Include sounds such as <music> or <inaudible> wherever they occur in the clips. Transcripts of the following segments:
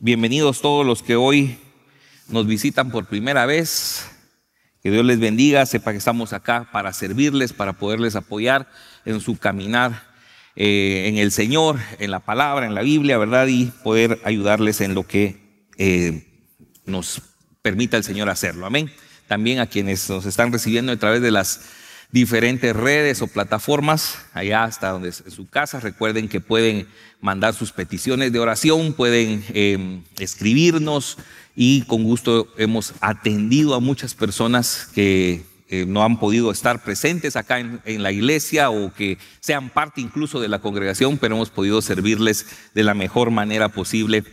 Bienvenidos todos los que hoy nos visitan por primera vez. Que Dios les bendiga, sepa que estamos acá para servirles, para poderles apoyar en su caminar eh, en el Señor, en la palabra, en la Biblia, ¿verdad? Y poder ayudarles en lo que eh, nos permita el Señor hacerlo. Amén. También a quienes nos están recibiendo a través de las diferentes redes o plataformas, allá hasta donde es su casa. Recuerden que pueden mandar sus peticiones de oración, pueden em, escribirnos y con gusto hemos atendido a muchas personas que eh, no han podido estar presentes acá en, la iglesia o que sean parte incluso de la congregación, pero hemos podido servirles de la mejor manera posible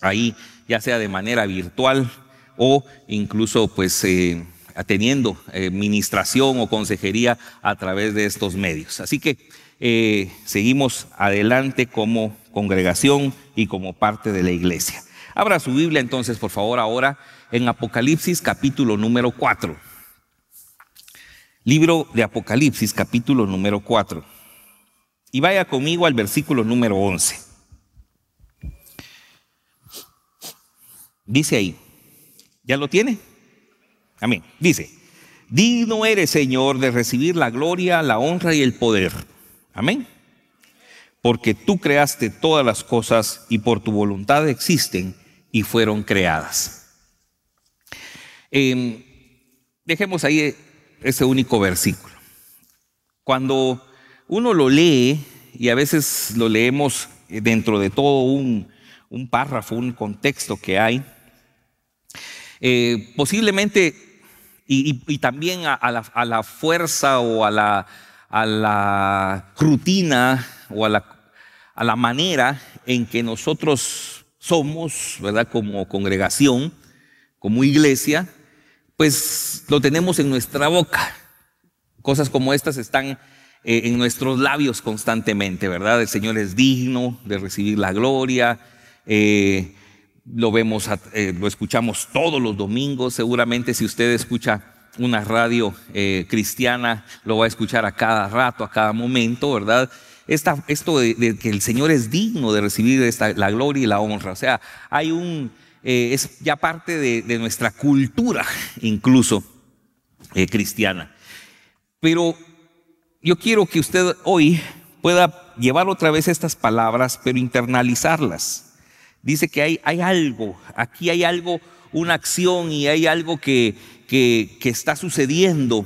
ahí, ya sea de manera virtual o incluso pues... Eh, teniendo eh, administración o consejería a través de estos medios. Así que eh, seguimos adelante como congregación y como parte de la iglesia. Abra su Biblia entonces, por favor, ahora en Apocalipsis capítulo número 4. Libro de Apocalipsis capítulo número 4. Y vaya conmigo al versículo número 11. Dice ahí, ¿ya lo tiene? Amén. Dice, digno eres, Señor, de recibir la gloria, la honra y el poder. Amén. Porque tú creaste todas las cosas y por tu voluntad existen y fueron creadas. Em, dejemos ahí ese único versículo. Cuando uno lo lee, y a veces lo leemos dentro de todo un, párrafo, un contexto que hay, eh, posiblemente y, también a, la, fuerza o a la, a rutina o a la, manera en que nosotros somos, ¿verdad? Como congregación, como iglesia, pues lo tenemos en nuestra boca. Cosas como estas están eh, en nuestros labios constantemente, ¿verdad? El Señor es digno de recibir la gloria. Eh, lo vemos, eh, lo escuchamos todos los domingos. Seguramente si usted escucha una radio eh, cristiana, lo va a escuchar a cada rato, a cada momento, ¿verdad? Esta, esto de, que el Señor es digno de recibir la gloria y la honra. O sea, hay un, eh, es ya parte de, nuestra cultura, incluso cristiana. Pero yo quiero que usted hoy pueda llevar otra vez estas palabras, pero internalizarlas. Dice que hay, hay algo, aquí hay algo, una acción y hay algo que, está sucediendo.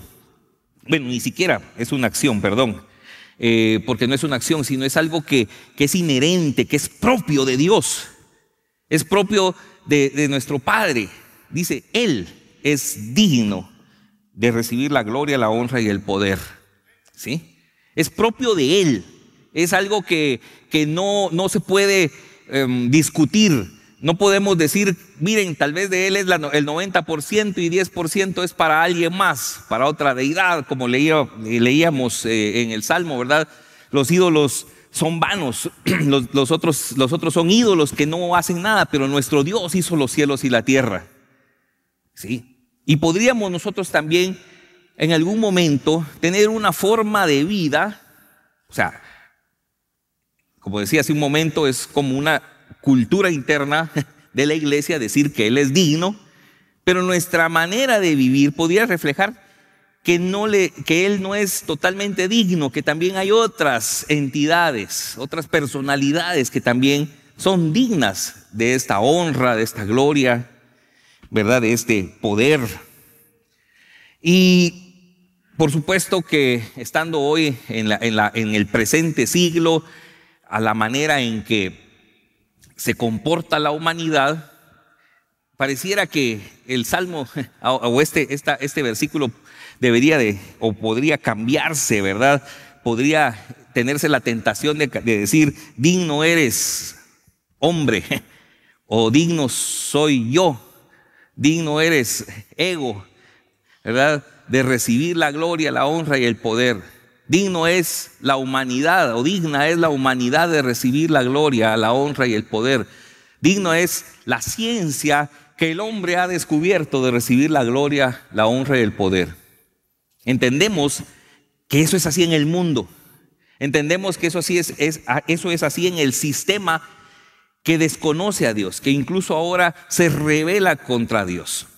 Bueno, ni siquiera es una acción, perdón, eh, porque no es una acción, sino es algo que, es inherente, que es propio de Dios, es propio de, nuestro Padre. Dice, Él es digno de recibir la gloria, la honra y el poder. ¿Sí? Es propio de Él. Es algo que, no, no se puede Em, discutir. No podemos decir, miren, tal vez de él es el 90% y 10% es para alguien más, para otra deidad, como eh, leíamos eh, en el Salmo, ¿verdad? Los ídolos son vanos, <clears throat> los, otros, los otros son ídolos que no hacen nada, pero nuestro Dios hizo los cielos y la tierra. ¿Sí? Y podríamos nosotros también en algún momento tener una forma de vida, o sea, como decía hace un momento, es como una cultura interna <laughs> de la iglesia decir que Él es digno, pero nuestra manera de vivir podría reflejar que, Él no es totalmente digno, que también hay otras entidades, otras personalidades que también son dignas de esta honra, de esta gloria, ¿verdad? De este poder. Y por supuesto que estando hoy en el presente siglo, a la manera en que se comporta la humanidad, pareciera que el Salmo <laughs> o este, este versículo debería de, o podría cambiarse, ¿verdad? Podría tenerse la tentación de, de decir, digno eres hombre, <laughs> o digno soy yo, digno eres ego, ¿verdad? De recibir la gloria, la honra y el poder. Digno es la humanidad, o digna es la humanidad de recibir la gloria, la honra y el poder. Digno es la ciencia que el hombre ha descubierto de recibir la gloria, la honra y el poder. Entendemos que eso es así en el mundo. Entendemos que eso, así es, eso es así en el sistema que desconoce a Dios, que incluso ahora se revela contra Dios.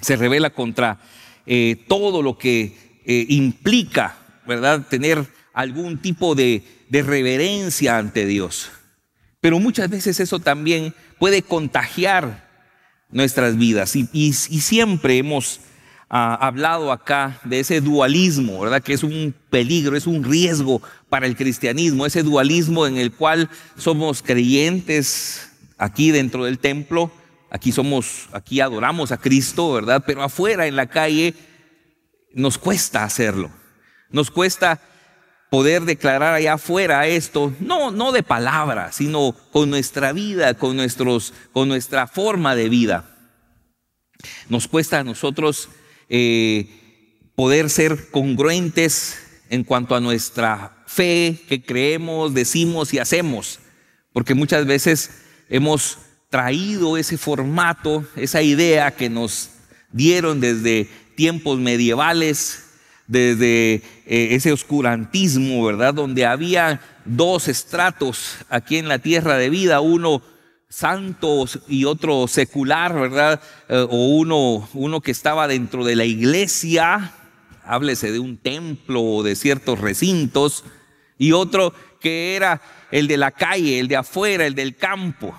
Se revela contra eh, todo lo que eh, implica ¿verdad? Tener algún tipo de, reverencia ante Dios. Pero muchas veces eso también puede contagiar nuestras vidas. Y, siempre hemos ah, hablado acá de ese dualismo, ¿verdad? Que es un peligro, es un riesgo para el cristianismo, ese dualismo en el cual somos creyentes aquí dentro del templo, aquí somos, aquí adoramos a Cristo, ¿verdad? Pero afuera en la calle nos cuesta hacerlo. Nos cuesta poder declarar allá afuera esto, no, no de palabra, sino con nuestra vida, con, nuestros, con nuestra forma de vida. Nos cuesta a nosotros eh, poder ser congruentes en cuanto a nuestra fe que creemos, decimos y hacemos, porque muchas veces hemos traído ese formato, esa idea que nos dieron desde tiempos medievales, desde eh, ese oscurantismo, ¿verdad? Donde había dos estratos aquí en la tierra de vida, uno santo y otro secular, ¿verdad? Eh, o uno, uno que estaba dentro de la iglesia, háblese de un templo o de ciertos recintos, y otro que era el de la calle, el de afuera, el del campo.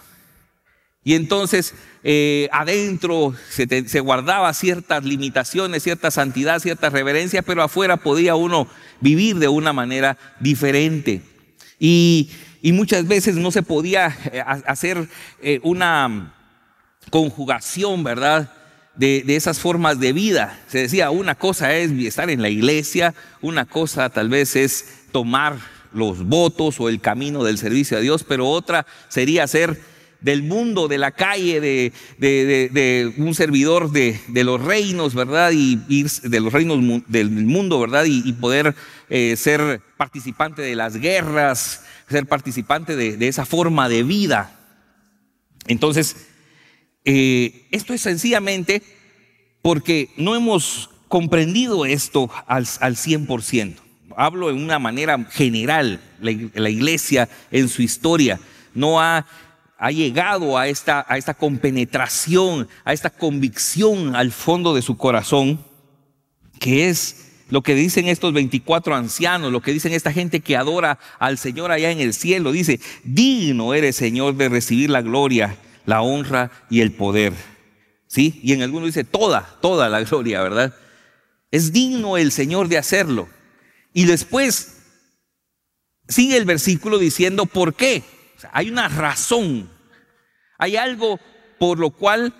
Y entonces eh, adentro se, guardaba ciertas limitaciones, cierta santidad, cierta reverencia, pero afuera podía uno vivir de una manera diferente. Y, muchas veces no se podía eh, hacer eh, una conjugación, ¿verdad? De, de, esas formas de vida. Se decía, una cosa es estar en la iglesia, una cosa tal vez es tomar los votos o el camino del servicio a Dios, pero otra sería ser del mundo, de la calle, de, un servidor de, los reinos, ¿verdad? Y, de los reinos del mundo, ¿verdad? Y, poder eh, ser participante de las guerras, ser participante de, esa forma de vida. Entonces, eh, esto es sencillamente porque no hemos comprendido esto al, 100%. Hablo en una manera general, la iglesia en su historia no ha ha llegado a esta, a esta compenetración, a esta convicción al fondo de su corazón, que es lo que dicen estos 24 ancianos, lo que dicen esta gente que adora al Señor allá en el cielo. Dice, digno eres Señor de recibir la gloria, la honra y el poder. ¿Sí? Y en alguno dice, toda, toda la gloria, ¿verdad? Es digno el Señor de hacerlo. Y después sigue el versículo diciendo, ¿por qué? hay una razón, hay algo por lo cual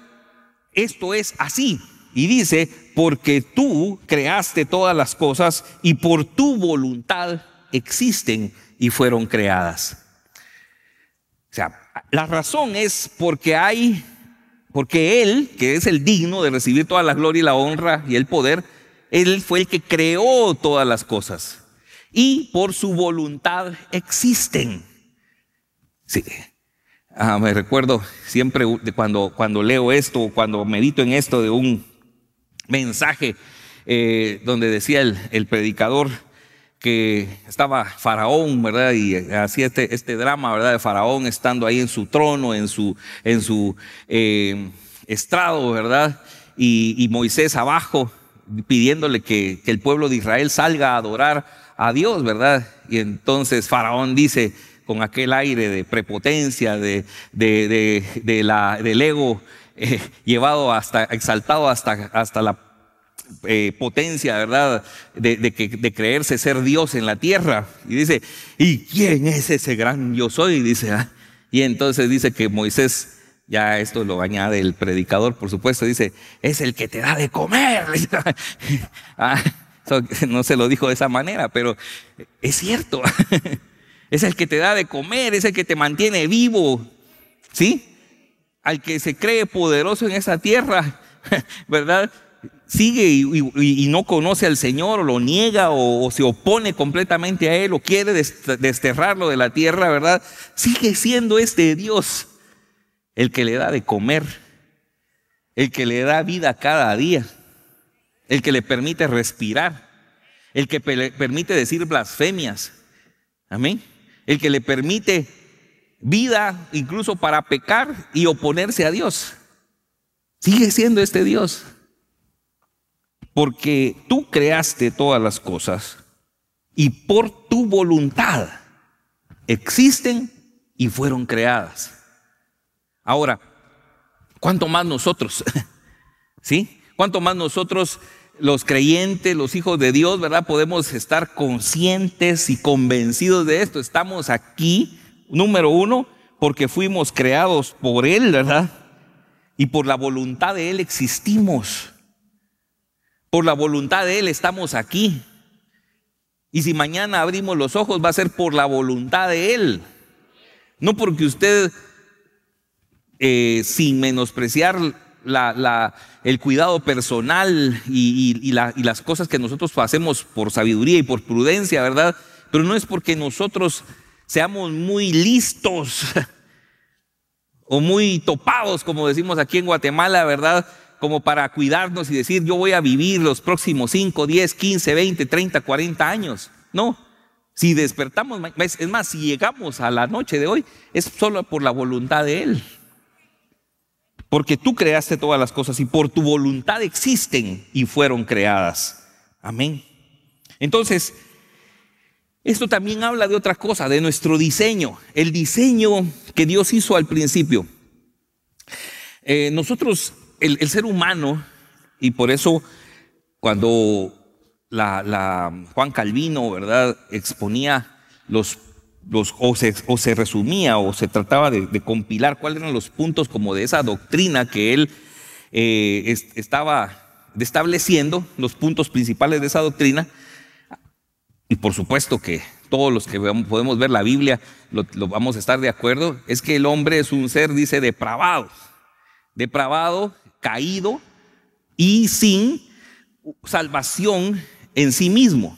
esto es así. Y dice, porque tú creaste todas las cosas y por tu voluntad existen y fueron creadas. O sea, la razón es porque hay, porque Él, que es el digno de recibir toda la gloria y la honra y el poder, Él fue el que creó todas las cosas. Y por su voluntad existen. Sí. Ah, me recuerdo siempre cuando, cuando leo esto, cuando medito en esto de un mensaje eh, donde decía el, el, predicador que estaba Faraón, ¿verdad? Y eh, hacía este, este drama, ¿verdad? De Faraón estando ahí en su trono, en su, en su eh, estrado, ¿verdad? Y, Moisés abajo pidiéndole que, que el pueblo de Israel salga a adorar a Dios, ¿verdad? Y entonces Faraón dice, con aquel aire de prepotencia, de, de, de, la, del ego eh, llevado hasta, exaltado hasta, hasta la eh, potencia, ¿verdad? De, de, de, creerse ser Dios en la tierra. Y dice, ¿y quién es ese gran yo soy? Dice, ah. y entonces dice que Moisés, ya esto lo añade el predicador, por supuesto, dice, es el que te da de comer. <laughs> Ah, no se lo dijo de esa manera, pero es cierto. <laughs> Es el que te da de comer, es el que te mantiene vivo. ¿Sí? Al que se cree poderoso en esa tierra, <laughs> ¿verdad? Sigue y, no conoce al Señor, o lo niega, o, se opone completamente a Él, o quiere desterrarlo de la tierra, ¿verdad? Sigue siendo este Dios el que le da de comer, el que le da vida cada día, el que le permite respirar, el que le permite decir blasfemias. Amén el que le permite vida incluso para pecar y oponerse a Dios. Sigue siendo este Dios. Porque tú creaste todas las cosas y por tu voluntad existen y fueron creadas. Ahora, ¿cuánto más nosotros? <laughs> ¿Sí? ¿Cuánto más nosotros los creyentes, los hijos de Dios, ¿verdad? Podemos estar conscientes y convencidos de esto. Estamos aquí, número uno, porque fuimos creados por Él, ¿verdad? Y por la voluntad de Él existimos. Por la voluntad de Él estamos aquí. Y si mañana abrimos los ojos va a ser por la voluntad de Él. No porque usted, eh, sin menospreciar el cuidado personal y, y, las cosas que nosotros hacemos por sabiduría y por prudencia, ¿verdad? Pero no es porque nosotros seamos muy listos <laughs> o muy topados, como decimos aquí en Guatemala, ¿verdad? Como para cuidarnos y decir, yo voy a vivir los próximos 5, 10, 15, 20, 30, 40 años. No, si despertamos, es más, si llegamos a la noche de hoy, es solo por la voluntad de Él porque tú creaste todas las cosas y por tu voluntad existen y fueron creadas. Amén. Entonces, esto también habla de otra cosa, de nuestro diseño, el diseño que Dios hizo al principio. Eh, nosotros, el, ser humano, y por eso cuando la, Juan Calvino, ¿verdad?, exponía los o, se, resumía o se trataba de, compilar cuáles eran los puntos como de esa doctrina que él eh, estaba estableciendo, los puntos principales de esa doctrina. Y por supuesto que todos los que podemos ver la Biblia lo, lo vamos a estar de acuerdo, es que el hombre es un ser, dice, depravado, depravado, caído y sin salvación en sí mismo.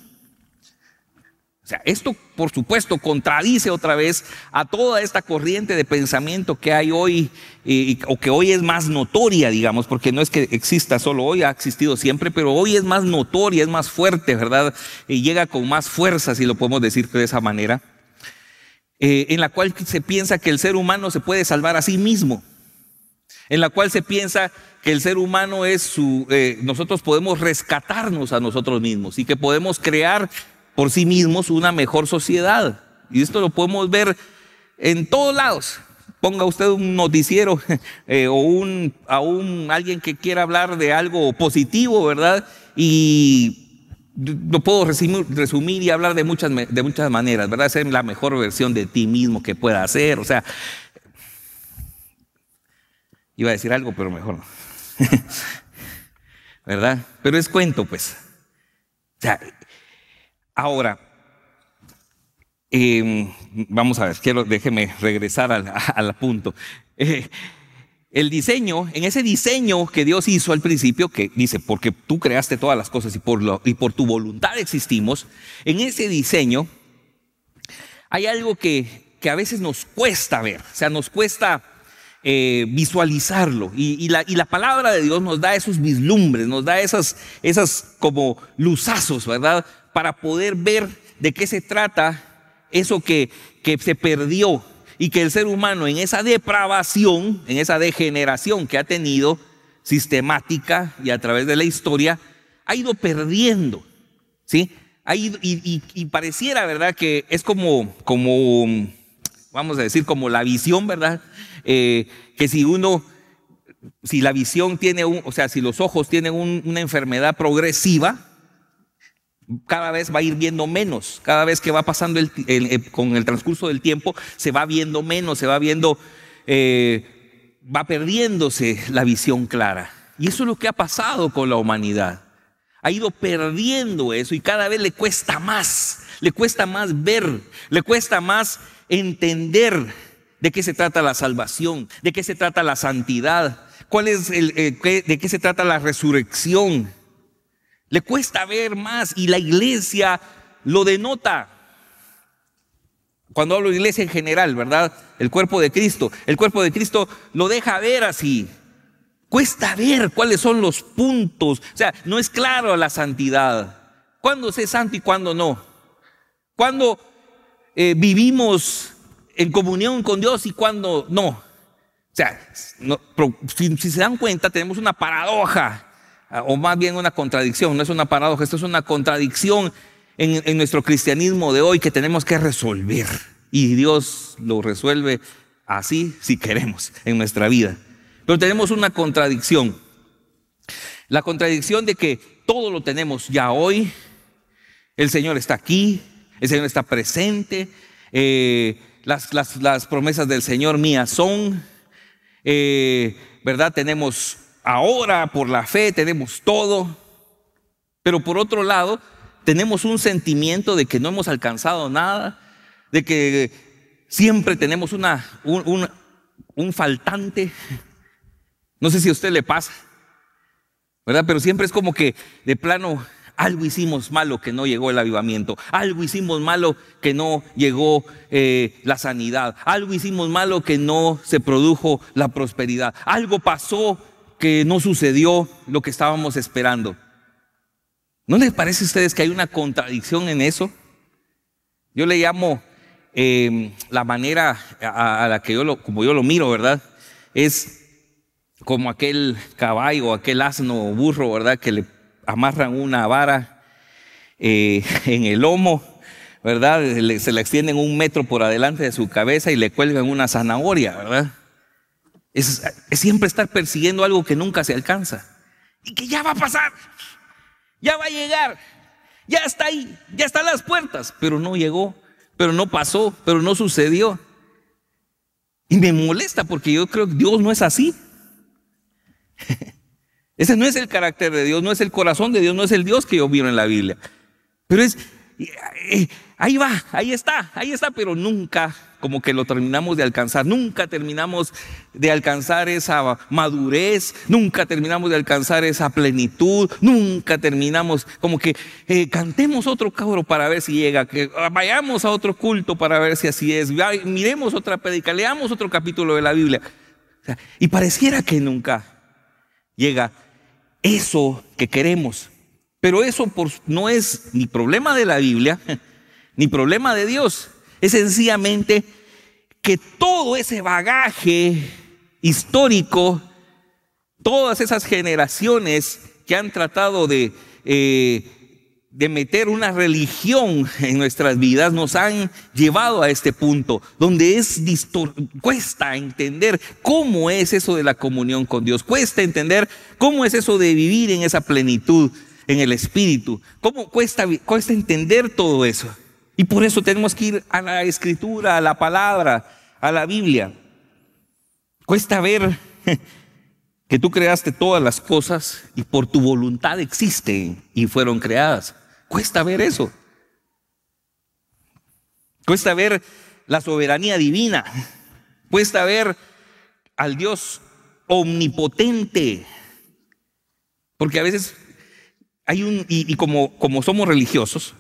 O sea, esto por supuesto, contradice otra vez a toda esta corriente de pensamiento que hay hoy eh, o que hoy es más notoria, digamos, porque no es que exista solo hoy, ha existido siempre, pero hoy es más notoria, es más fuerte, ¿verdad? Y llega con más fuerza, si lo podemos decir de esa manera, eh, en la cual se piensa que el ser humano se puede salvar a sí mismo, en la cual se piensa que el ser humano es su, eh, nosotros podemos rescatarnos a nosotros mismos y que podemos crear por sí mismos una mejor sociedad. Y esto lo podemos ver en todos lados. Ponga usted un noticiero <laughs> eh, o un, a un, alguien que quiera hablar de algo positivo, ¿verdad? Y lo puedo resumir, y hablar de muchas, de muchas maneras, ¿verdad? Ser la mejor versión de ti mismo que pueda hacer. O sea, iba a decir algo, pero mejor no. <laughs> ¿Verdad? Pero es cuento, pues. O sea, Ahora, em, vamos a ver, quiero, déjeme regresar al, <laughs> punto. Eh, el diseño, en ese diseño que Dios hizo al principio, que dice, porque tú creaste todas las cosas y por, tu voluntad existimos, en ese diseño hay algo que, a veces nos cuesta ver, o sea, nos cuesta eh, visualizarlo. Y, la, palabra de Dios nos da esos vislumbres, nos da esas, esas como luzazos, ¿verdad? para poder ver de qué se trata eso que, se perdió y que el ser humano en esa depravación, en esa degeneración que ha tenido sistemática y a través de la historia, ha ido perdiendo, ¿sí? Ha y, pareciera, ¿verdad? Que es como, como, vamos a decir, como la visión, ¿verdad? Eh, que si uno, si la visión tiene, un, o sea, si los ojos tienen una enfermedad progresiva, cada vez va a ir viendo menos, cada vez que va pasando el, eh, con el transcurso del tiempo, se va viendo menos, se va viendo, eh, va perdiéndose la visión clara. Y eso es lo que ha pasado con la humanidad. Ha ido perdiendo eso y cada vez le cuesta más, le cuesta más ver, le cuesta más entender de qué se trata la salvación, de qué se trata la santidad, cuál es el, eh, de qué se trata la resurrección. Le cuesta ver más y la iglesia lo denota. Cuando hablo de iglesia en general, ¿verdad? El cuerpo de Cristo. El cuerpo de Cristo lo deja ver así. Cuesta ver cuáles son los puntos. O sea, no es claro la santidad. ¿Cuándo es santo y cuándo no? ¿Cuándo eh, vivimos en comunión con Dios y cuándo no? O sea, si se dan cuenta, tenemos una paradoja Ah, o más bien una contradicción, no es una paradoja, esto es una contradicción en, nuestro cristianismo de hoy que tenemos que resolver. Y Dios lo resuelve así si queremos en nuestra vida. Pero tenemos una contradicción. La contradicción de que todo lo tenemos ya hoy. El Señor está aquí, el Señor está presente. Eh, las, las, promesas del Señor mías son, eh, ¿verdad? Tenemos ahora por la fe tenemos todo, pero por otro lado tenemos un sentimiento de que no hemos alcanzado nada, de que siempre tenemos una, un, faltante. No sé si a usted le pasa, ¿verdad? Pero siempre es como que de plano algo hicimos malo que no llegó el avivamiento, algo hicimos malo que no llegó eh, la sanidad, algo hicimos malo que no se produjo la prosperidad, algo pasó que no sucedió lo que estábamos esperando. ¿No les parece a ustedes que hay una contradicción en eso? Yo le llamo em, la manera a, la que yo lo, como yo lo miro, ¿verdad? Es como aquel caballo, aquel asno o burro, ¿verdad? Que le amarran una vara eh, <laughs> en el lomo, ¿verdad? se le extienden un metro por adelante de su cabeza y le cuelgan una zanahoria, ¿verdad? Es, siempre estar persiguiendo algo que nunca se alcanza y que ya va a pasar, ya va a llegar, ya está ahí, ya están las puertas, pero no llegó, pero no pasó, pero no sucedió. Y me molesta porque yo creo que Dios no es así. <laughs> Ese no es el carácter de Dios, no es el corazón de Dios, no es el Dios que yo vi en la Biblia. Pero es, eh, ahí va, ahí está, ahí está, pero nunca como que lo terminamos de alcanzar, nunca terminamos de alcanzar esa madurez, nunca terminamos de alcanzar esa plenitud, nunca terminamos como que eh, cantemos otro cabro para ver si llega, que vayamos a otro culto para ver si así es, miremos otra predica, leamos otro capítulo de la Biblia. y pareciera que nunca llega eso que queremos. Pero eso no es ni problema de la Biblia, ni problema de Dios. Es sencillamente que todo ese bagaje histórico, todas esas generaciones que han tratado de, eh, de meter una religión en nuestras vidas, nos han llevado a este punto, donde es cuesta entender cómo es eso de la comunión con Dios, cuesta entender cómo es eso de vivir en esa plenitud, en el Espíritu, cómo cuesta, cuesta entender todo eso. Y por eso tenemos que ir a la escritura, a la palabra, a la Biblia. Cuesta ver que tú creaste todas las cosas y por tu voluntad existen y fueron creadas. Cuesta ver eso. Cuesta ver la soberanía divina. Cuesta ver al Dios omnipotente. Porque a veces hay un, y, como, como somos religiosos,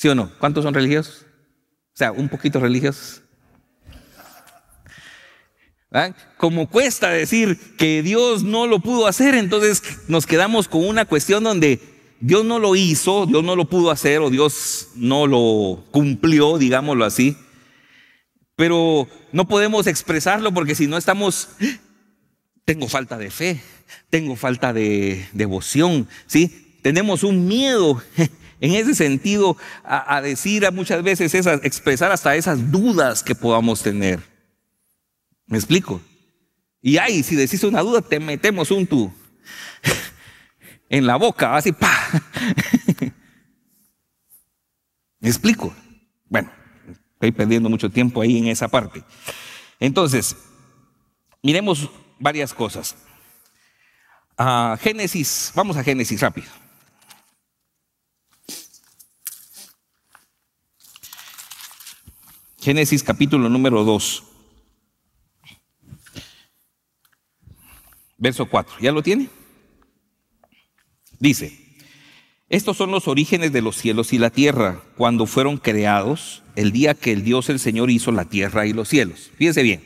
¿Sí o no? ¿Cuántos son religiosos? O sea, un poquito religiosos. ¿Ah? Como cuesta decir que Dios no lo pudo hacer, entonces nos quedamos con una cuestión donde Dios no lo hizo, Dios no lo pudo hacer o Dios no lo cumplió, digámoslo así. Pero no podemos expresarlo porque si no estamos, ¡ah! tengo falta de fe, tengo falta de devoción, ¿sí? Tenemos un miedo ¡ah! en ese sentido, a, decir a muchas veces expresar hasta esas dudas que podamos tener. ¿Me explico? Y ahí, si decís una duda, te metemos un tú <laughs> en la boca, así, pa. <laughs> ¿Me explico? Bueno, estoy perdiendo mucho tiempo ahí en esa parte. Entonces, miremos varias cosas. A ah, Génesis, vamos a Génesis rápido. Génesis capítulo número 2. Verso 4. ¿Ya lo tiene? Dice, estos son los orígenes de los cielos y la tierra, cuando fueron creados, el día que el Dios el Señor hizo la tierra y los cielos. Fíjense bien.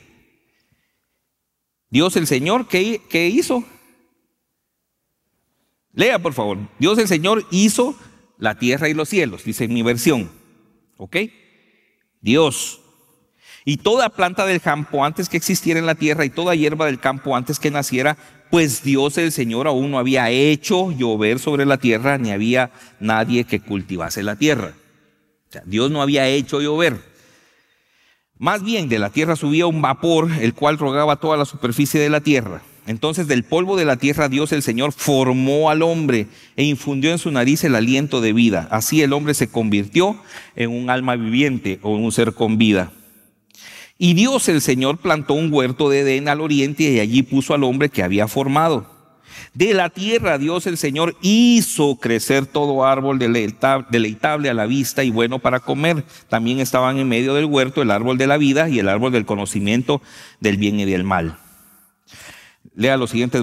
Dios el Señor, ¿qué, qué hizo? Lea, por favor. Dios el Señor hizo la tierra y los cielos, dice mi versión. ¿Ok? Dios. Y toda planta del campo antes que existiera en la tierra y toda hierba del campo antes que naciera, pues Dios el Señor aún no había hecho llover sobre la tierra, ni había nadie que cultivase la tierra. Dios no había hecho llover. Más bien de la tierra subía un vapor, el cual rogaba toda la superficie de la tierra. Entonces del polvo de la tierra Dios el Señor formó al hombre e infundió en su nariz el aliento de vida. Así el hombre se convirtió en un alma viviente o un ser con vida. Y Dios el Señor plantó un huerto de Edén al oriente y allí puso al hombre que había formado. De la tierra Dios el Señor hizo crecer todo árbol deleitable a la vista y bueno para comer. También estaban en medio del huerto el árbol de la vida y el árbol del conocimiento del bien y del mal lea los siguientes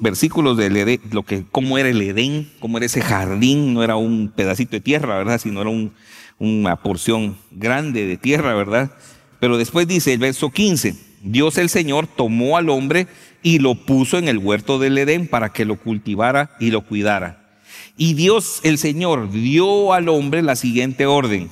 versículos de Edén, lo que, cómo era el Edén, cómo era ese jardín, no era un pedacito de tierra, ¿verdad? Sino era una porción grande de tierra, ¿verdad? Pero después dice el verso 15, Dios el Señor tomó al hombre y lo puso en el huerto del Edén para que lo cultivara y lo cuidara. Y Dios el Señor dio al hombre la siguiente orden.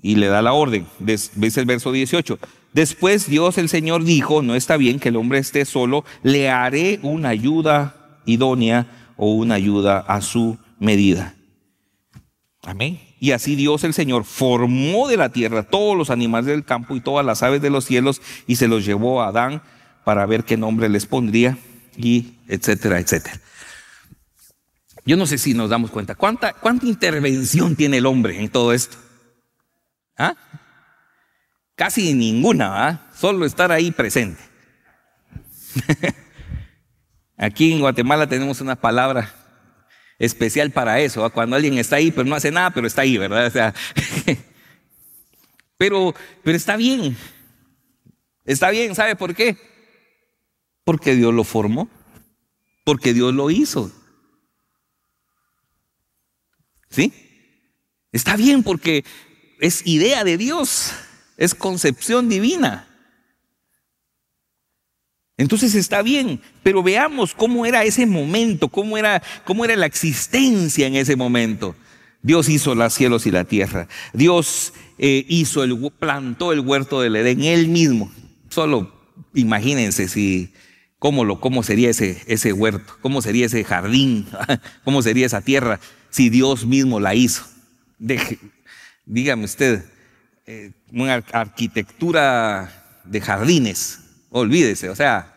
Y le da la orden. ¿Ves el verso 18? Después Dios el Señor dijo, no está bien que el hombre esté solo, le haré una ayuda idónea o una ayuda a su medida. Amén. Y así Dios el Señor formó de la tierra todos los animales del campo y todas las aves de los cielos y se los llevó a Adán para ver qué nombre les pondría y etcétera, etcétera. Yo no sé si nos damos cuenta. ¿Cuánta, cuánta intervención tiene el hombre en todo esto? ¿Ah? Casi ninguna, ¿ah? Solo estar ahí presente. <laughs> Aquí en Guatemala tenemos una palabra especial para eso, ¿ah? cuando alguien está ahí, pero no hace nada, pero está ahí, ¿verdad? O sea, <laughs> pero, pero está bien. Está bien, ¿sabe por qué? Porque Dios lo formó, porque Dios lo hizo. ¿Sí? Está bien porque es idea de Dios es concepción divina. Entonces está bien, pero veamos cómo era ese momento, cómo era, cómo era la existencia en ese momento. Dios hizo los cielos y la tierra. Dios eh, hizo el, plantó el huerto del Edén él mismo. Solo imagínense si cómo lo sería ese ese huerto, cómo sería ese jardín, <laughs> cómo sería esa tierra si Dios mismo la hizo. dígame usted, eh, una arquitectura de jardines, olvídese, o sea,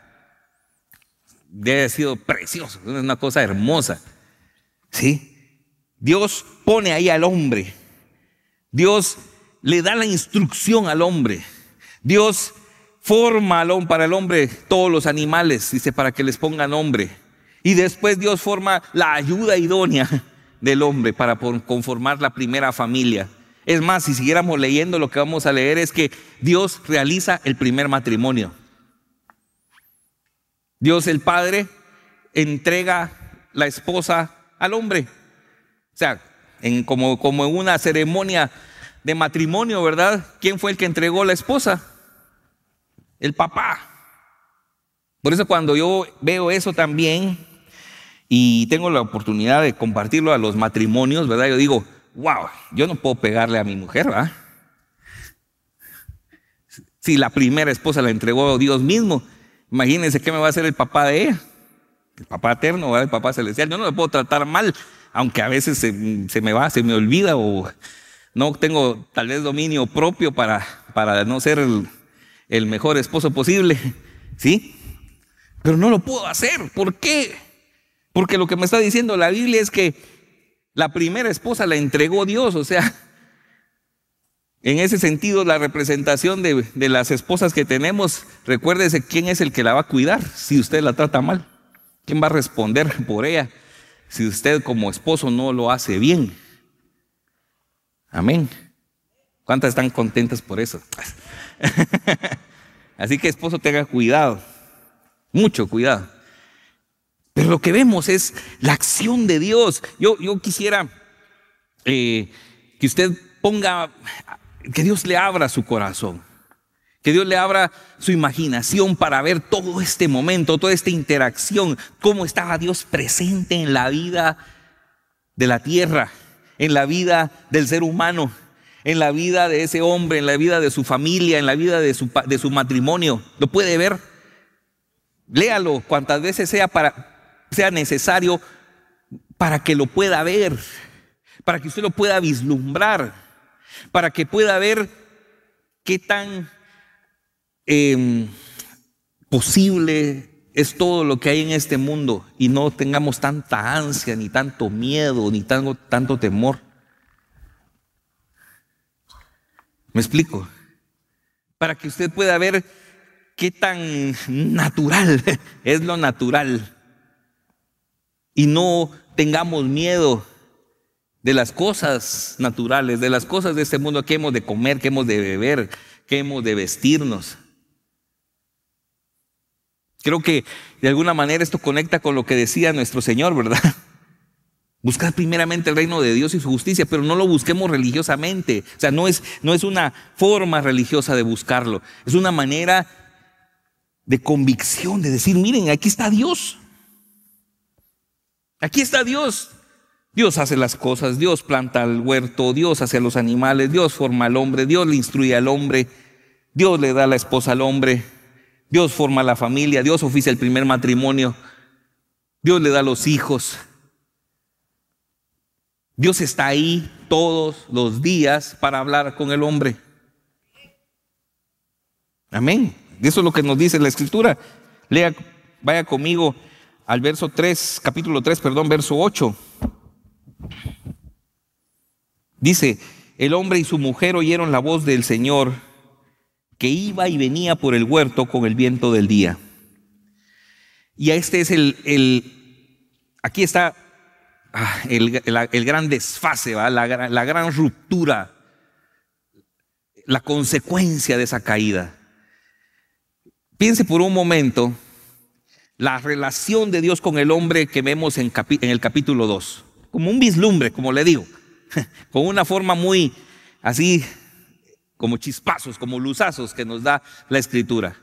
debe haber sido precioso, es una cosa hermosa. ¿Sí? Dios pone ahí al hombre. Dios le da la instrucción al hombre. Dios forma para el hombre todos los animales, dice, para que les ponga nombre. Y después Dios forma la ayuda idónea del hombre para conformar la primera familia. Es más, si siguiéramos leyendo lo que vamos a leer es que Dios realiza el primer matrimonio. Dios el Padre entrega la esposa al hombre. O sea, en, como, como en una ceremonia de matrimonio, ¿verdad? ¿Quién fue el que entregó la esposa? El papá. Por eso cuando yo veo eso también y tengo la oportunidad de compartirlo a los matrimonios, ¿verdad? Yo digo, wow, yo no puedo pegarle a mi mujer, ¿va? Si la primera esposa la entregó a Dios mismo, imagínense qué me va a hacer el papá de ella, el papá eterno, el papá celestial. Yo no la puedo tratar mal, aunque a veces se, me va, se me olvida o no tengo tal vez dominio propio para, para no ser el, el mejor esposo posible, ¿sí? Pero no lo puedo hacer, ¿por qué? Porque lo que me está diciendo la Biblia es que la primera esposa la entregó Dios, o sea, en ese sentido la representación de, las esposas que tenemos, recuérdese quién es el que la va a cuidar si usted la trata mal, quién va a responder por ella si usted como esposo no lo hace bien. Amén. ¿Cuántas están contentas por eso? <laughs> Así que esposo tenga cuidado, mucho cuidado. Pero lo que vemos es la acción de Dios. Yo, yo quisiera eh, que usted ponga, que Dios le abra su corazón, que Dios le abra su imaginación para ver todo este momento, toda esta interacción, cómo estaba Dios presente en la vida de la tierra, en la vida del ser humano, en la vida de ese hombre, en la vida de su familia, en la vida de de su matrimonio. ¿Lo puede ver? Léalo cuantas veces sea para, sea necesario para que lo pueda ver, para que usted lo pueda vislumbrar, para que pueda ver qué tan em, posible es todo lo que hay en este mundo y no tengamos tanta ansia, ni tanto miedo, ni tanto, tanto temor. ¿Me explico? Para que usted pueda ver qué tan natural <laughs> es lo natural y no tengamos miedo de las cosas naturales, de las cosas de este mundo que hemos de comer, que hemos de beber, que hemos de vestirnos. Creo que de alguna manera esto conecta con lo que decía nuestro Señor, ¿verdad? <laughs> Buscad primeramente el reino de Dios y su justicia, pero no lo busquemos religiosamente. O sea, no es, no es una forma religiosa de buscarlo, es una manera de convicción, de decir, miren, aquí está Dios. Aquí está Dios. Dios hace las cosas, Dios planta el huerto, Dios hace a los animales, Dios forma al hombre, Dios le instruye al hombre, Dios le da la esposa al hombre, Dios forma la familia, Dios oficia el primer matrimonio, Dios le da los hijos. Dios está ahí todos los días para hablar con el hombre. Amén. Eso es lo que nos dice la escritura. Lea, vaya conmigo al verso 3, capítulo 3, perdón, verso 8. Dice, el hombre y su mujer oyeron la voz del Señor que iba y venía por el huerto con el viento del día. Y a este es el, el aquí está ah, el, gran desfase, la, la gran ruptura, la consecuencia de esa caída. Piense por un momento la relación de Dios con el hombre que vemos en, el capítulo 2. Como un vislumbre, como le digo, <laughs> con una forma muy así, como chispazos, como luzazos que nos da la escritura.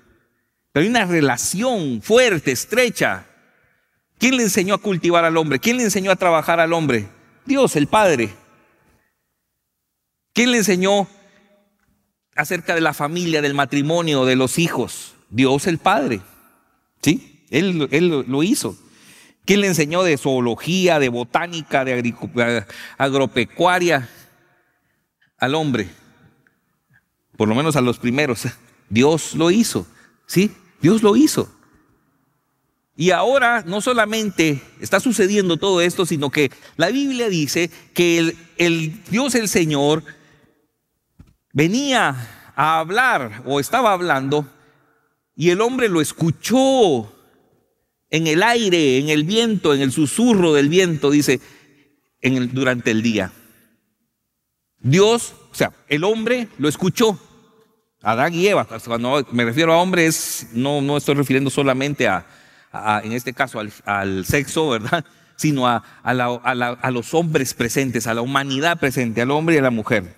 Pero hay una relación fuerte, estrecha. ¿Quién le enseñó a cultivar al hombre? ¿Quién le enseñó a trabajar al hombre? Dios, el Padre. ¿Quién le enseñó acerca de la familia, del matrimonio, de los hijos? Dios el Padre. Él, lo hizo. ¿Quién le enseñó de zoología, de botánica, de agropecuaria al hombre? Por lo menos a los primeros. Dios lo hizo, ¿sí? Dios lo hizo. Y ahora no solamente está sucediendo todo esto, sino que la Biblia dice que el, Dios el Señor venía a hablar o estaba hablando y el hombre lo escuchó en el aire, en el viento, en el susurro del viento, dice, en el, durante el día. Dios, o sea, el hombre lo escuchó. Adán y Eva, cuando me refiero a hombres, no, no estoy refiriendo solamente a, en este caso, al, sexo, ¿verdad? <laughs> Sino a, a, los hombres presentes, a la humanidad presente, al hombre y a la mujer.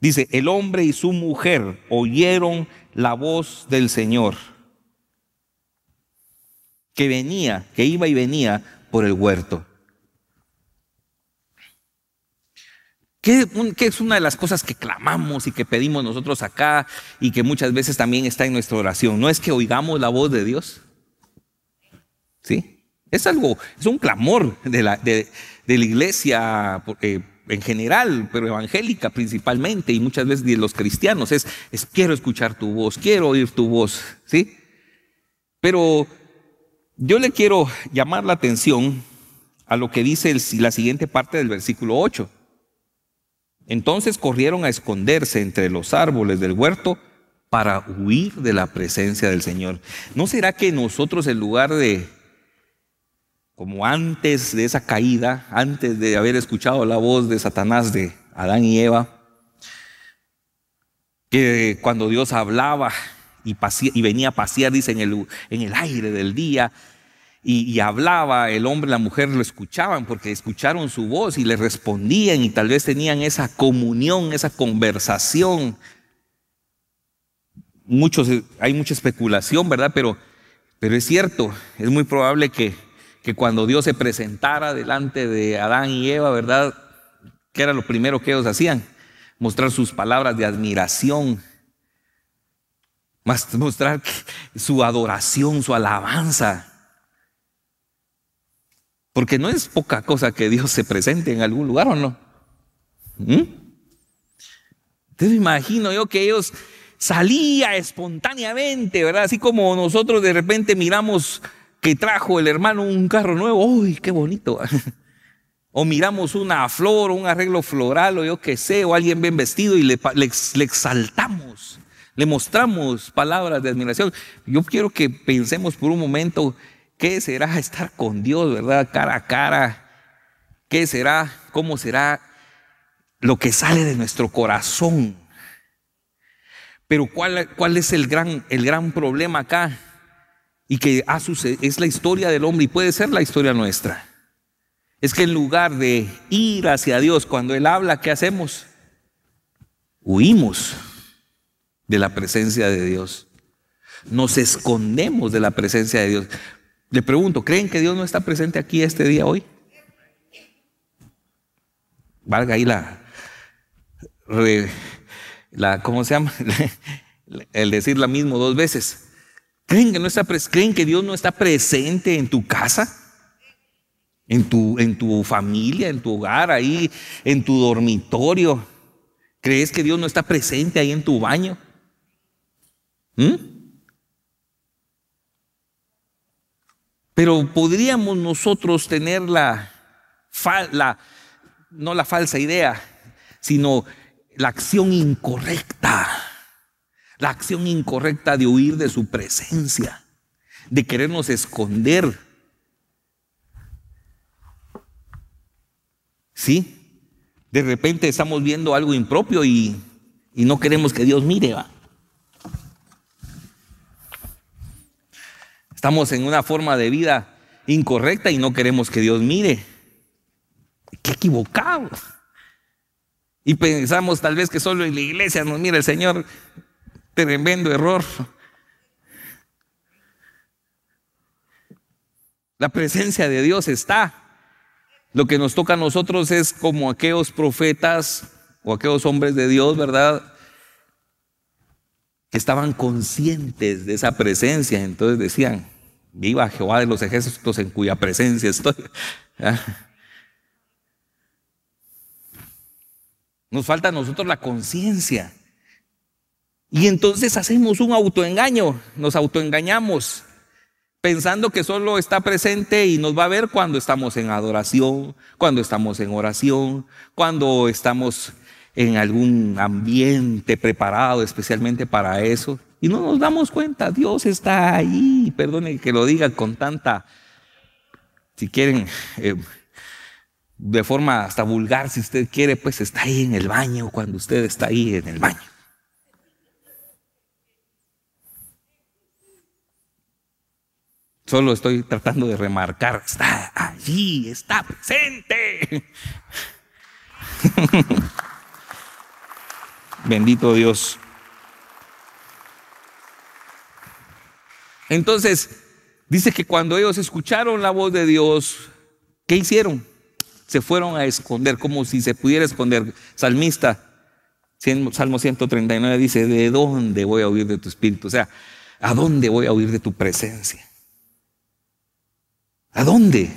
Dice, el hombre y su mujer oyeron la voz del Señor que venía, que iba y venía por el huerto. ¿Qué, es una de las cosas que clamamos y que pedimos nosotros acá y que muchas veces también está en nuestra oración? ¿No es que oigamos la voz de Dios? ¿Sí? Es algo, es un clamor de la, de, la iglesia eh, en general, pero evangélica principalmente y muchas veces de los cristianos. Es, es quiero escuchar tu voz, quiero oír tu voz, ¿sí? Pero yo le quiero llamar la atención a lo que dice la siguiente parte del versículo 8. Entonces corrieron a esconderse entre los árboles del huerto para huir de la presencia del Señor. ¿No será que nosotros en lugar de, como antes de esa caída, antes de haber escuchado la voz de Satanás de Adán y Eva, que cuando Dios hablaba y, venía a pasear, dice, en el, en el aire del día. Y, hablaba, el hombre y la mujer lo escuchaban porque escucharon su voz y le respondían y tal vez tenían esa comunión, esa conversación. Muchos, hay mucha especulación, ¿verdad? Pero, pero es cierto, es muy probable que, que cuando Dios se presentara delante de Adán y Eva, ¿verdad? qué era lo primero que ellos hacían? Mostrar sus palabras de admiración, mostrar su adoración, su alabanza. Porque no es poca cosa que Dios se presente en algún lugar o no. ¿Mm? Entonces me imagino yo que ellos salía espontáneamente, ¿verdad? Así como nosotros de repente miramos que trajo el hermano un carro nuevo, ¡uy, qué bonito! <laughs> o miramos una flor, un arreglo floral, o yo qué sé, o alguien bien vestido y le, le exaltamos. Le mostramos palabras de admiración. Yo quiero que pensemos por un momento qué será estar con Dios, ¿verdad? Cara a cara. ¿Qué será? ¿Cómo será lo que sale de nuestro corazón? Pero ¿cuál, cuál es el gran, el gran problema acá? y que ha sucedido, es la historia del hombre y puede ser la historia nuestra. Es que en lugar de ir hacia Dios cuando Él habla, ¿qué hacemos? Huimos de la presencia de Dios. Nos escondemos de la presencia de Dios. Le pregunto, ¿creen que Dios no está presente aquí este día hoy? Valga ahí la, la ¿cómo se llama? <laughs> El decir la mismo dos veces. ¿Creen que, no está, ¿Creen que Dios no está presente en tu casa? En tu, en tu familia, en tu hogar, ahí, en tu dormitorio. ¿Crees que Dios no está presente ahí en tu baño? ¿Mm? Pero podríamos nosotros tener la, no la falsa idea, sino la acción incorrecta, la acción incorrecta de huir de su presencia, de querernos esconder. ¿Sí? De repente estamos viendo algo impropio y, y no queremos que Dios mire. ¿va? Estamos en una forma de vida incorrecta y no queremos que Dios mire. Qué equivocado. Y pensamos tal vez que solo en la iglesia nos mira el Señor. Tremendo error. La presencia de Dios está. Lo que nos toca a nosotros es como aquellos profetas o aquellos hombres de Dios, ¿verdad? que estaban conscientes de esa presencia. Entonces decían, viva Jehová de los ejércitos en cuya presencia estoy. <laughs> Ah. Nos falta a nosotros la conciencia. Y entonces hacemos un autoengaño, nos autoengañamos, pensando que solo está presente y nos va a ver cuando estamos en adoración, cuando estamos en oración, cuando estamos en algún ambiente preparado especialmente para eso. Y no nos damos cuenta, Dios está ahí. Perdone que lo diga con tanta, si quieren, eh, de forma hasta vulgar, si usted quiere, pues está ahí en el baño, cuando usted está ahí en el baño. Solo estoy tratando de remarcar, está allí, está presente. <laughs> Bendito Dios. Entonces, dice que cuando ellos escucharon la voz de Dios, ¿qué hicieron? Se fueron a esconder, como si se pudiera esconder. Salmista, Salmo 139 dice, ¿de dónde voy a huir de tu espíritu? O sea, ¿a dónde voy a huir de tu presencia? ¿A dónde?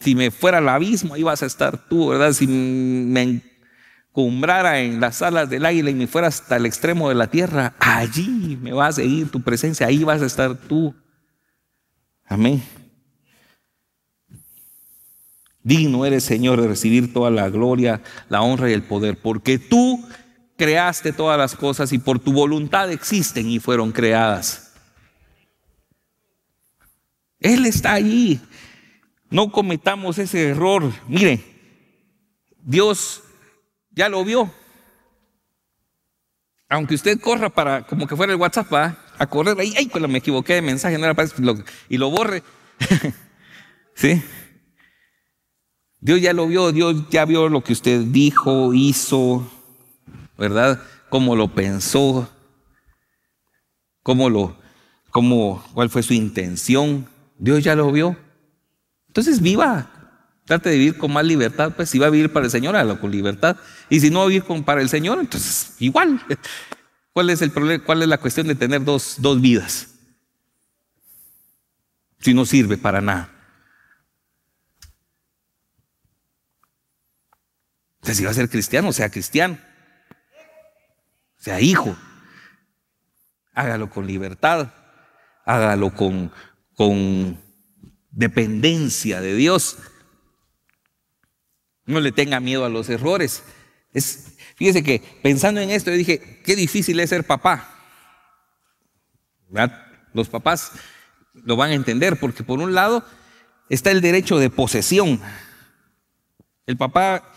Si me fuera al abismo, ahí vas a estar tú, ¿verdad? Si me cumbrara en las alas del águila y me fuera hasta el extremo de la tierra, allí me va a seguir tu presencia, ahí vas a estar tú. Amén. Digno eres, Señor, de recibir toda la gloria, la honra y el poder, porque tú creaste todas las cosas y por tu voluntad existen y fueron creadas. Él está allí. No cometamos ese error. Mire, Dios ya lo vio. Aunque usted corra para, como que fuera el WhatsApp, a correr ahí, ay, pues me equivoqué de mensaje, no era para eso, pues y lo borre. <laughs> ¿Sí? Dios ya lo vio, Dios ya vio lo que usted dijo, hizo, ¿verdad? Cómo lo pensó, cómo lo, cómo, cuál fue su intención. Dios ya lo vio. Entonces viva Trate de vivir con más libertad, pues si va a vivir para el Señor, hágalo con libertad. Y si no va a vivir con, para el Señor, entonces igual. <laughs> ¿Cuál es el ¿Cuál es la cuestión de tener dos, dos vidas? Si no sirve para nada. Entonces, si va a ser cristiano, sea cristiano. Sea hijo. Hágalo con libertad. Hágalo con, con dependencia de Dios. No le tenga miedo a los errores. Es, fíjese que pensando en esto, yo dije, qué difícil es ser papá. Los papás lo van a entender, porque por un lado está el derecho de posesión. El papá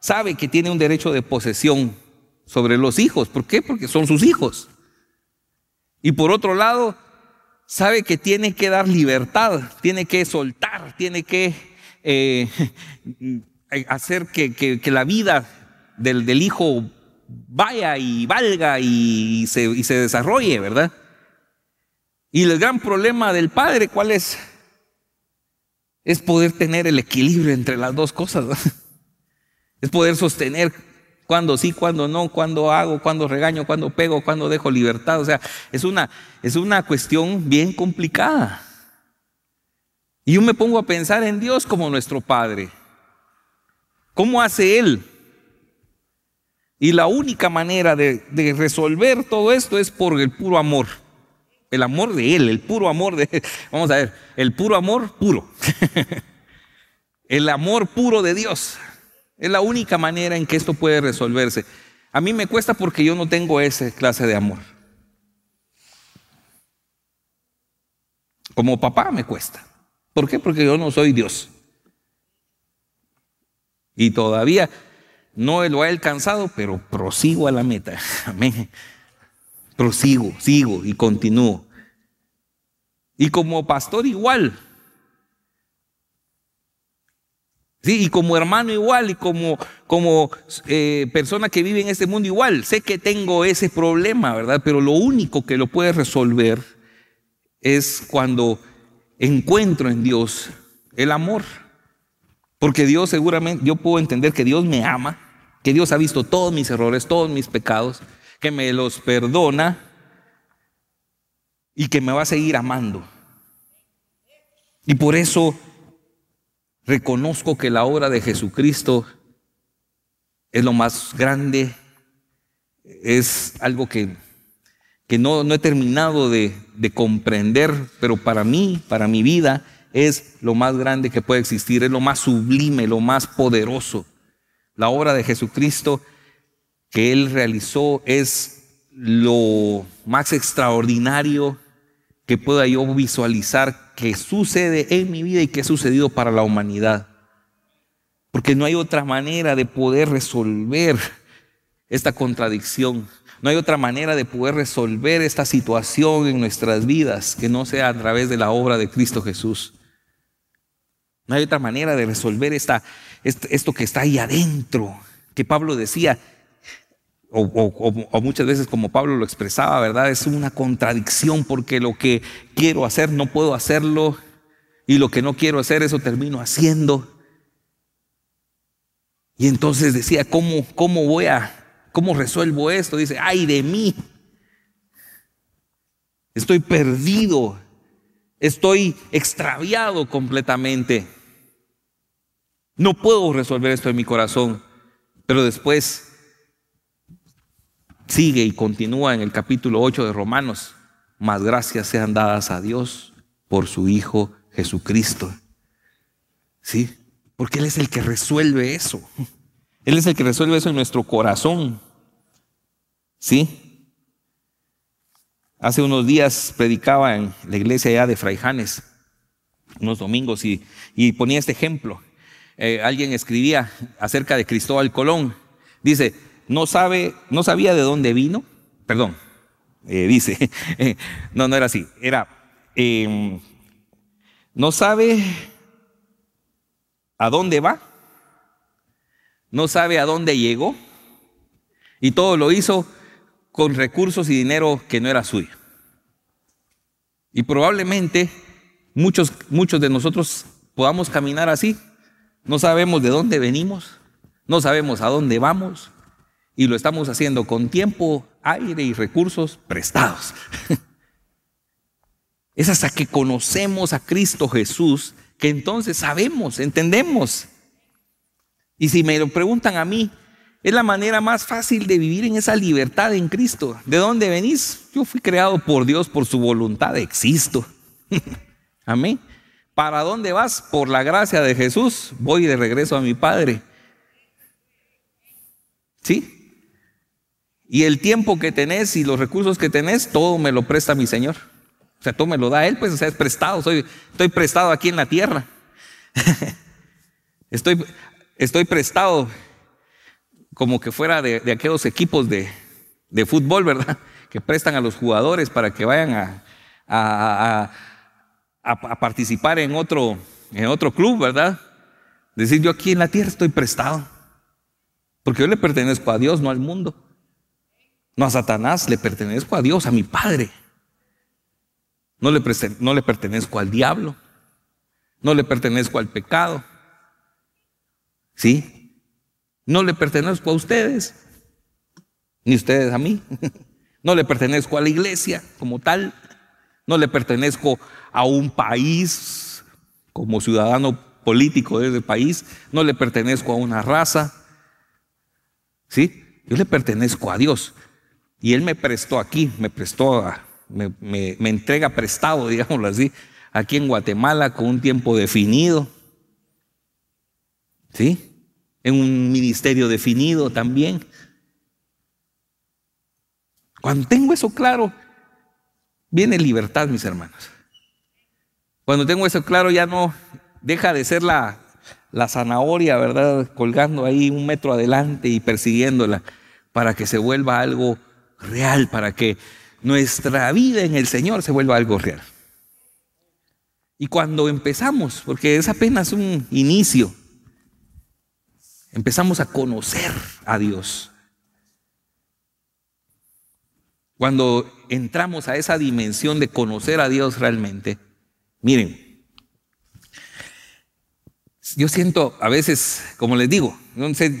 sabe que tiene un derecho de posesión sobre los hijos. ¿Por qué? Porque son sus hijos. Y por otro lado, sabe que tiene que dar libertad, tiene que soltar, tiene que eh, eh, hacer que, la vida del, del, hijo vaya y valga y se, y se desarrolle, ¿verdad? Y el gran problema del padre, ¿cuál es? Es poder tener el equilibrio entre las dos cosas. <laughs> Es poder sostener cuando sí, cuando no, cuando hago, cuando regaño, cuando pego, cuando dejo libertad. O sea, es una, es una cuestión bien complicada. Y yo me pongo a pensar en Dios como nuestro Padre. ¿Cómo hace él? Y la única manera de, resolver todo esto es por el puro amor. El amor de Él, el puro amor de... <laughs> Vamos a ver, el puro amor puro. <laughs> el amor puro de Dios. Es la única manera en que esto puede resolverse. A mí me cuesta porque yo no tengo esa clase de amor. Como papá me cuesta. ¿Por qué? Porque yo no soy Dios. Y todavía no lo he alcanzado, pero prosigo a la meta. <laughs> Amén. Prosigo, sigo y continúo. Y como pastor igual. Sí, y como hermano igual, y como, como eh, persona que vive en este mundo igual. Sé que tengo ese problema, ¿verdad? Pero lo único que lo puede resolver es cuando encuentro en Dios el amor. Porque Dios seguramente, yo puedo entender que Dios me ama, que Dios ha visto todos mis errores, todos mis pecados, que me los perdona y que me va a seguir amando. Y por eso reconozco que la obra de Jesucristo es lo más grande, es algo que, que no, he terminado de, de comprender, pero para mí, para mi vida, es lo más grande que puede existir, es lo más sublime, lo más poderoso. La obra de Jesucristo que Él realizó es lo más extraordinario que pueda yo visualizar que sucede en mi vida y que ha sucedido para la humanidad. Porque no hay otra manera de poder resolver esta contradicción. No hay otra manera de poder resolver esta situación en nuestras vidas que no sea a través de la obra de Cristo Jesús. No hay otra manera de resolver esto que está ahí adentro, que Pablo decía, o, muchas veces como Pablo lo expresaba, ¿verdad? Es una contradicción porque lo que quiero hacer no puedo hacerlo y lo que no quiero hacer eso termino haciendo. Y entonces decía, cómo voy a, cómo resuelvo esto? Dice, ay de mí, estoy perdido, estoy extraviado completamente. No puedo resolver esto en mi corazón. Pero después sigue y continúa en el capítulo 8 de Romanos. Más gracias sean dadas a Dios por su Hijo Jesucristo. ¿Sí? Porque Él es el que resuelve eso. Él es el que resuelve eso en nuestro corazón. ¿Sí? Hace unos días predicaba en la iglesia ya de Fraijanes, unos domingos, y ponía este ejemplo eh, alguien escribía acerca de Cristóbal Colón. Dice, no, sabe, no sabía de dónde vino, perdón, eh, dice, <laughs> no, no era así, era, em, no sabe a dónde va, no sabe a dónde llegó, y todo lo hizo con recursos y dinero que no era suyo. Y probablemente muchos, muchos de nosotros podamos caminar así, no sabemos de dónde venimos, no sabemos a dónde vamos y lo estamos haciendo con tiempo, aire y recursos prestados. <laughs> es hasta que conocemos a Cristo Jesús que entonces sabemos, entendemos. Y si me lo preguntan a mí, es la manera más fácil de vivir en esa libertad en Cristo. ¿De dónde venís? Yo fui creado por Dios, por su voluntad, existo. <laughs> Amén. ¿Para dónde vas? Por la gracia de Jesús, voy de regreso a mi Padre. ¿Sí? Y el tiempo que tenés y los recursos que tenés, todo me lo presta mi Señor. O sea, todo me lo da Él, pues, o sea, es prestado, soy, estoy prestado aquí en la tierra. <laughs> estoy, estoy prestado como que fuera de, aquellos equipos de, fútbol, ¿verdad? <laughs> Que prestan a los jugadores para que vayan a a, participar en otro, en otro club, ¿verdad? Decir, yo aquí en la tierra estoy prestado. Porque yo le pertenezco a Dios, no al mundo. No a Satanás, le pertenezco a Dios, a mi Padre. No le, no le pertenezco al diablo. No le pertenezco al pecado. ¿Sí? No le pertenezco a ustedes. Ni ustedes a mí. <laughs> No le pertenezco a la iglesia como tal. No le pertenezco a un país como ciudadano político de ese país, no le pertenezco a una raza. ¿Sí? Yo le pertenezco a Dios. Y Él me prestó aquí, me prestó, me entrega prestado, <laughs> digámoslo así, aquí en Guatemala con un tiempo definido. ¿Sí? En un ministerio definido también. Cuando tengo eso claro, Viene libertad, mis hermanos. Cuando tengo eso claro, ya no deja de ser la, la zanahoria, ¿verdad? Colgando ahí un metro adelante y persiguiéndola para que se vuelva algo real, para que nuestra vida en el Señor se vuelva algo real. Y cuando empezamos, porque es apenas un inicio, empezamos a conocer a Dios. Cuando entramos a esa dimensión de conocer a Dios realmente, miren, yo siento a veces, como les digo, no sé,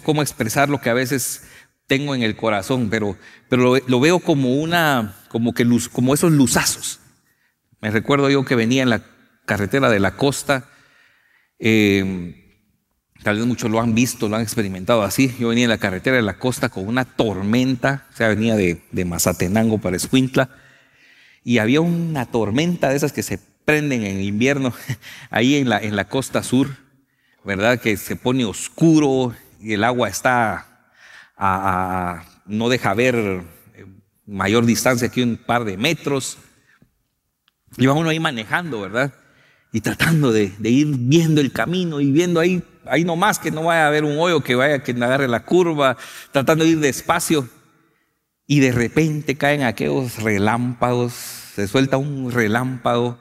cómo, expresar lo que a veces tengo en el corazón, pero, pero lo, veo como una, como que luz, como esos luzazos. Me recuerdo yo que venía en la carretera de la costa, eh, Tal vez muchos lo han visto, lo han experimentado así. Yo venía en la carretera de la costa con una tormenta, o sea, venía de, de Mazatenango para Escuintla, y había una tormenta de esas que se prenden en invierno <laughs> ahí en la, en la costa sur, ¿verdad? Que se pone oscuro y el agua está no deja ver eh, mayor distancia que un par de metros. Y uno ahí manejando, ¿verdad? Y tratando de ir viendo el camino y viendo ahí ahí nomás que no vaya a haber un hoyo que vaya que en la curva, tratando de ir despacio. Y de repente caen aquellos relámpagos, se suelta un relámpago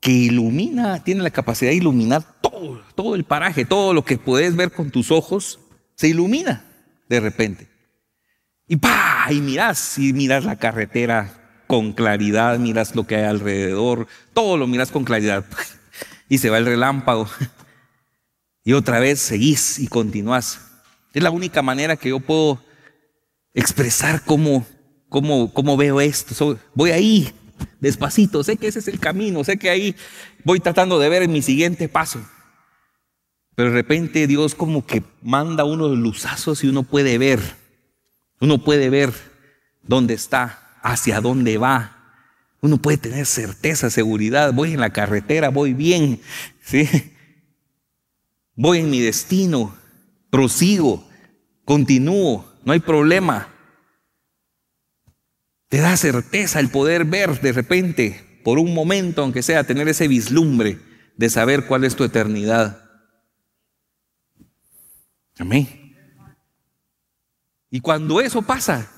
que ilumina, tiene la capacidad de iluminar todo, todo el paraje, todo lo que puedes ver con tus ojos, se ilumina de repente. Y pa, y miras, y miras la carretera con claridad, miras lo que hay alrededor, todo lo miras con claridad. <laughs> Y se va el relámpago. Y otra vez seguís y continuás. Es la única manera que yo puedo expresar cómo, cómo, cómo veo esto. voy ahí, despacito, sé que ese es el camino, sé que ahí voy tratando de ver mi siguiente paso. Pero de repente Dios como que manda unos luzazos y uno puede ver, uno puede ver dónde está, hacia dónde va. Uno puede tener certeza, seguridad, voy en la carretera, voy bien, ¿sí? voy en mi destino, prosigo, continúo, no hay problema. Te da certeza el poder ver de repente, por un momento, aunque sea, tener ese vislumbre de saber cuál es tu eternidad. Amén. Y cuando eso pasa,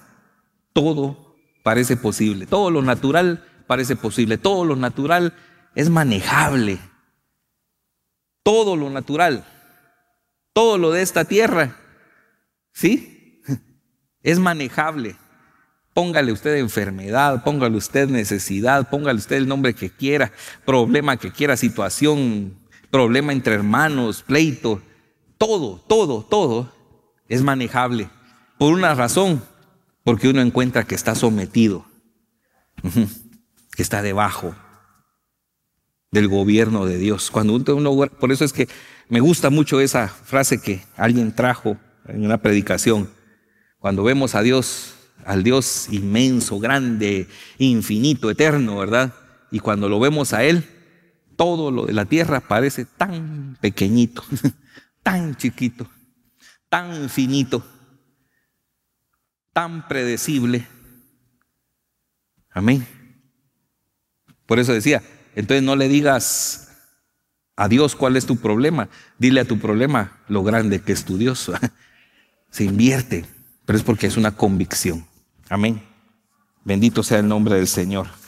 todo parece posible, todo lo natural parece posible, todo lo natural es manejable todo lo natural, todo lo de esta tierra, ¿sí? <laughs> Es manejable. Póngale usted enfermedad, póngale usted necesidad, póngale usted el nombre que quiera, problema que quiera, situación, problema entre hermanos, pleito, todo, todo, todo es manejable. Por una razón, porque uno encuentra que está sometido, <laughs> que está debajo, del gobierno de Dios. Cuando uno, por eso es que me gusta mucho esa frase que alguien trajo en una predicación. Cuando vemos a Dios, al Dios inmenso, grande, infinito, eterno, ¿verdad? Y cuando lo vemos a Él, todo lo de la tierra parece tan pequeñito, <laughs> tan chiquito, tan finito, tan predecible. Amén. Por eso decía, entonces no le digas a Dios cuál es tu problema. Dile a tu problema lo grande que es tu Dios. <laughs> Se invierte, pero es porque es una convicción. Amén. Bendito sea el nombre del Señor.